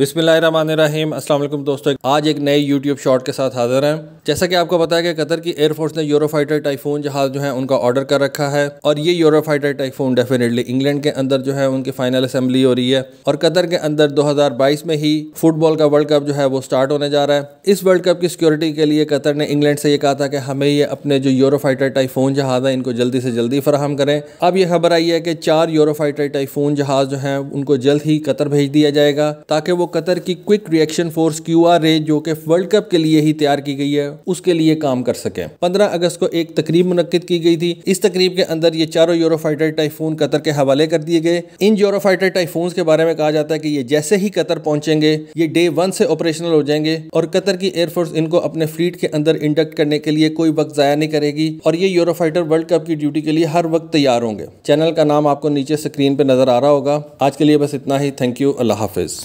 अस्सलाम वालेकुम दोस्तों आज एक नए यूट्यूब शॉर्ट के साथ हाज़िर हैं जैसा कि आपको बताया गया कतर की एयरफोर्स ने यूरोफाइटर टाइफून जहाज जो है उनका ऑर्डर कर रखा है और ये यूरोफाइटर टाइफून डेफिनेटली इंग्लैंड के अंदर जो है उनकी फाइनल असेंबली हो रही है और कतर के अंदर 2022 में ही फुटबॉल का वर्ल्ड कप जो है वो स्टार्ट होने जा रहा है इस वर्ल्ड कप की सिक्योरिटी के लिए कतर ने इंग्लैंड से ये कहा था कि हमें ये अपने जो यूरोफाइटर टाइफून जहाज है इनको जल्दी से जल्दी फराहम करें अब यह खबर आई है कि चार यूरोफाइटर टाइफून जहाज जो है उनको जल्द ही कतर भेज दिया जाएगा ताकि वो कतर की क्विक रिएक्शन फोर्स क्यू जो कि वर्ल्ड कप के लिए ही तैयार की गई है उसके लिए काम कर सकें पंद्रह अगस्त को एक तकरीब मुनद की गई थी इस तकरीब के अंदर ये चारों यूरोफाइटर टाइफून कतर के हवाले कर दिए गए इन फाइटर टाइफून के बारे में कहा जाता है कि ये जैसे ही कतर पहुंचेंगे ये डे वन से ऑपरेशनल हो जाएंगे और कतर की एयरफोर्स इनको अपने फ्लीट के अंदर इंडक्ट करने के लिए कोई वक्त ज़ाया नहीं करेगी और ये फाइटर वर्ल्ड कप की ड्यूटी के लिए हर वक्त तैयार होंगे चैनल का नाम आपको नीचे स्क्रीन पर नज़र आ रहा होगा आज के लिए बस इतना ही थैंक यू अल्लाह हाफिज़